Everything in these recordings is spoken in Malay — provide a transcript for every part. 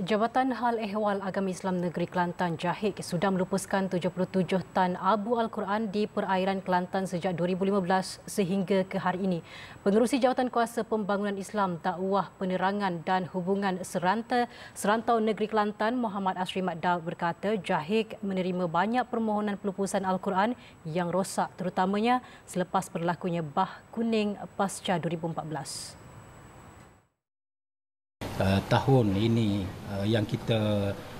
Jabatan Hal Ehwal Agama Islam Negeri Kelantan Jahik sudah melupuskan 77 tan Abu Al-Quran di perairan Kelantan sejak 2015 sehingga ke hari ini. Pengerusi Jawatan Kuasa Pembangunan Islam Dakwah Penerangan dan Hubungan Seranta Serantau Negeri Kelantan Muhammad Asri Mat Daud berkata Jahik menerima banyak permohonan pelupusan Al-Quran yang rosak terutamanya selepas berlakunya Bah Kuning pasca 2014. Eh, tahun ini uh, yang kita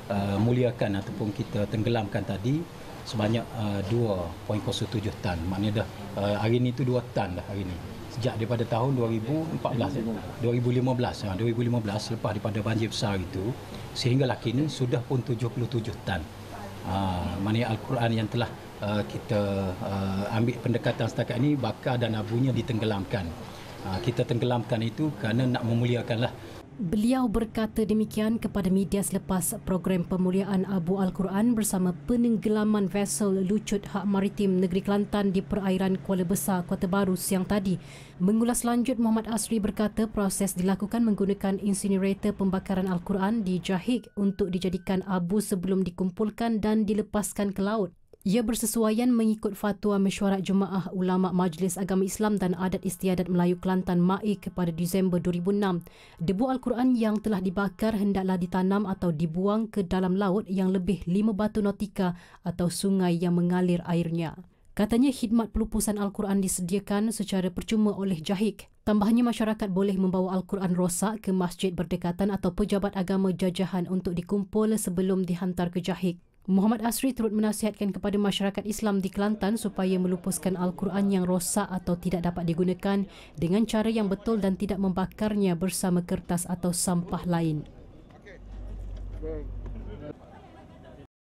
uh, muliakan ataupun kita tenggelamkan tadi sebanyak uh, 2.07 tan. Maknanya dah uh, hari ini tu 2 tan dah hari ini. Sejak daripada tahun 2014, 2015, ya, 2015 lepas daripada banjir besar itu sehinggalah kini sudah pun 77 tan. Ah uh, maknanya al-Quran yang telah uh, kita uh, ambil pendekatan setakat ini bakar dan abunya ditenggelamkan. Ha, kita tenggelamkan itu kerana nak memuliakanlah Beliau berkata demikian kepada media selepas program pemuliaan Abu Al-Quran bersama penenggelaman vessel lucut hak maritim negeri Kelantan di perairan Kuala Besar, Kota Baru siang tadi. Mengulas lanjut, Muhammad Asri berkata proses dilakukan menggunakan insinerator pembakaran Al-Quran di Jahik untuk dijadikan abu sebelum dikumpulkan dan dilepaskan ke laut ia bersesuaian mengikut fatwa mesyuarat jemaah ulama Majlis Agama Islam dan Adat Istiadat Melayu Kelantan Maik pada Disember 2006. Debu Al-Quran yang telah dibakar hendaklah ditanam atau dibuang ke dalam laut yang lebih lima batu nautika atau sungai yang mengalir airnya. Katanya khidmat pelupusan Al-Quran disediakan secara percuma oleh Jahik. Tambahnya masyarakat boleh membawa Al-Quran rosak ke masjid berdekatan atau pejabat agama jajahan untuk dikumpul sebelum dihantar ke Jahik. Muhammad Asri turut menasihatkan kepada masyarakat Islam di Kelantan supaya melupuskan Al-Quran yang rosak atau tidak dapat digunakan dengan cara yang betul dan tidak membakarnya bersama kertas atau sampah lain.